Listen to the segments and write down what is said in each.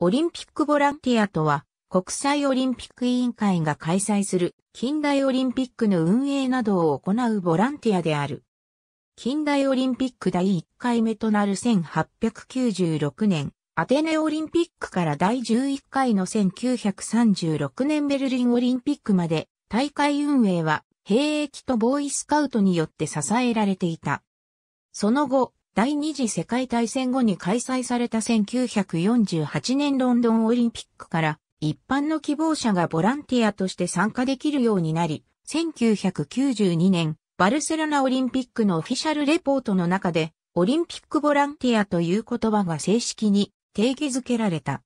オリンピックボランティアとは、国際オリンピック委員会が開催する近代オリンピックの運営などを行うボランティアである。近代オリンピック第1回目となる1896年、アテネオリンピックから第11回の1936年ベルリンオリンピックまで、大会運営は兵役とボーイスカウトによって支えられていた。その後、第二次世界大戦後に開催された1948年ロンドンオリンピックから一般の希望者がボランティアとして参加できるようになり、1992年バルセロナオリンピックのオフィシャルレポートの中でオリンピックボランティアという言葉が正式に定義づけられた。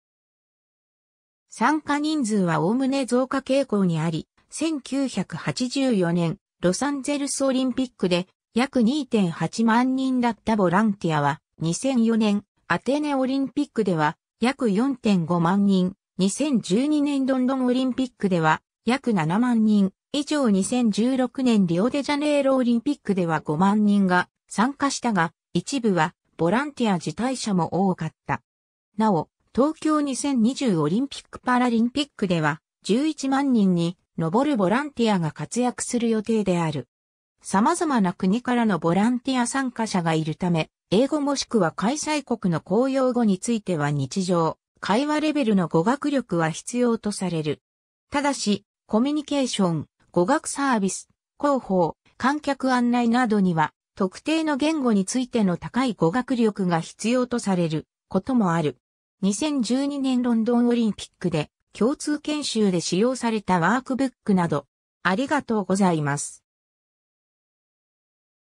参加人数は概ね増加傾向にあり、1984年ロサンゼルスオリンピックで約2.8万人だったボランティアは、2004年、アテネオリンピックでは、約4.5万人、2012年ロンドンオリンピックでは、約7万人、以上2016年リオデジャネイロオリンピックでは5万人が参加したが、一部はボランティア自退者も多かった。なお、東京2020オリンピック・パラリンピックでは11万人に上るボランティアが活躍する予定である。様々な国からのボランティア参加者がいるため、英語もしくは開催国の公用語については日常、会話レベルの語学力は必要とされる。ただし、コミュニケーション、語学サービス、広報、観客案内などには、特定の言語についての高い語学力が必要とされることもある。2012年ロンドンオリンピックで共通研修で使用されたワークブックなど、ありがとうございます。